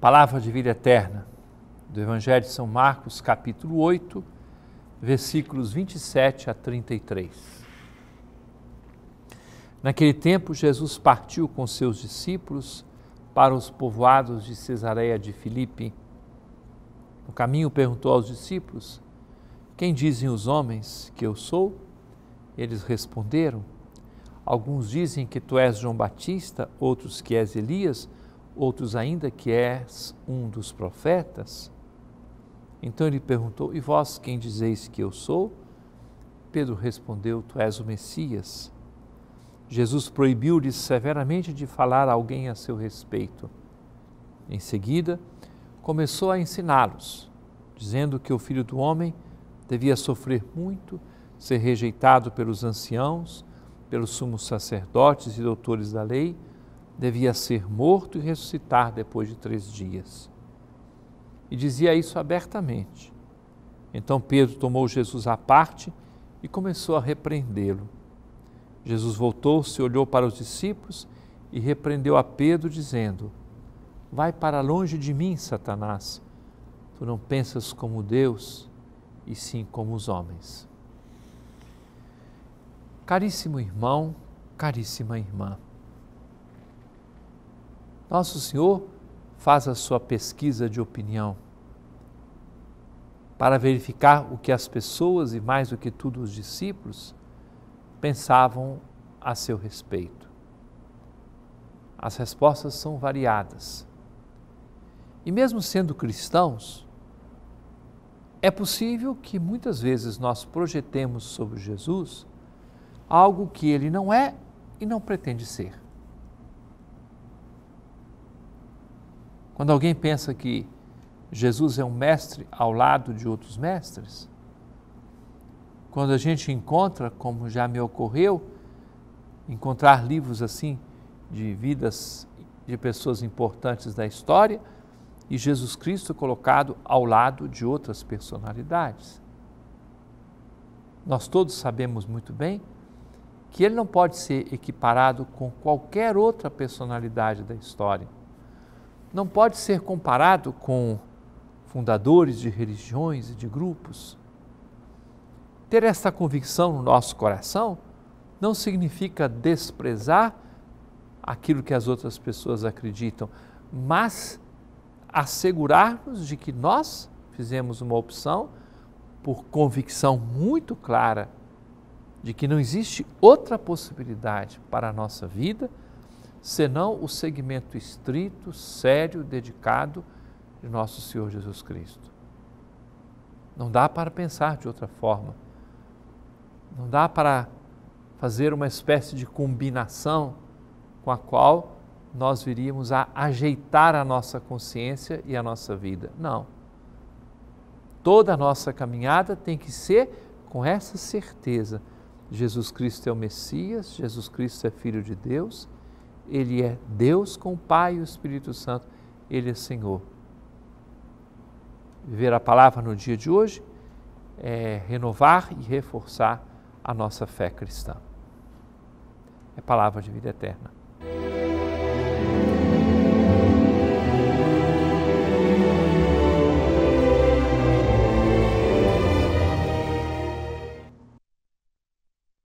Palavra de vida eterna do Evangelho de São Marcos, capítulo 8, versículos 27 a 33. Naquele tempo, Jesus partiu com seus discípulos para os povoados de Cesareia de Filipe. No caminho, perguntou aos discípulos: Quem dizem os homens que eu sou? Eles responderam: Alguns dizem que tu és João Batista, outros que és Elias outros ainda que és um dos profetas? Então ele perguntou: E vós quem dizeis que eu sou? Pedro respondeu: Tu és o Messias. Jesus proibiu-lhe severamente de falar a alguém a seu respeito. Em seguida, começou a ensiná-los, dizendo que o filho do homem devia sofrer muito, ser rejeitado pelos anciãos, pelos sumos sacerdotes e doutores da lei devia ser morto e ressuscitar depois de três dias. E dizia isso abertamente. Então Pedro tomou Jesus à parte e começou a repreendê-lo. Jesus voltou-se, olhou para os discípulos e repreendeu a Pedro, dizendo: Vai para longe de mim, Satanás. Tu não pensas como Deus, e sim como os homens. Caríssimo irmão, caríssima irmã, nosso Senhor faz a sua pesquisa de opinião para verificar o que as pessoas e mais do que tudo os discípulos pensavam a seu respeito. As respostas são variadas. E mesmo sendo cristãos, é possível que muitas vezes nós projetemos sobre Jesus algo que ele não é e não pretende ser. Quando alguém pensa que Jesus é um mestre ao lado de outros mestres, quando a gente encontra, como já me ocorreu, encontrar livros assim de vidas de pessoas importantes da história e Jesus Cristo colocado ao lado de outras personalidades. Nós todos sabemos muito bem que ele não pode ser equiparado com qualquer outra personalidade da história não pode ser comparado com fundadores de religiões e de grupos. Ter essa convicção no nosso coração não significa desprezar aquilo que as outras pessoas acreditam, mas assegurar-nos de que nós fizemos uma opção por convicção muito clara de que não existe outra possibilidade para a nossa vida senão o segmento estrito, sério, dedicado de nosso Senhor Jesus Cristo. Não dá para pensar de outra forma. Não dá para fazer uma espécie de combinação com a qual nós viríamos a ajeitar a nossa consciência e a nossa vida. Não. Toda a nossa caminhada tem que ser com essa certeza: Jesus Cristo é o Messias, Jesus Cristo é Filho de Deus, ele é Deus com o Pai e o Espírito Santo, Ele é Senhor. Viver a palavra no dia de hoje é renovar e reforçar a nossa fé cristã. É palavra de vida eterna.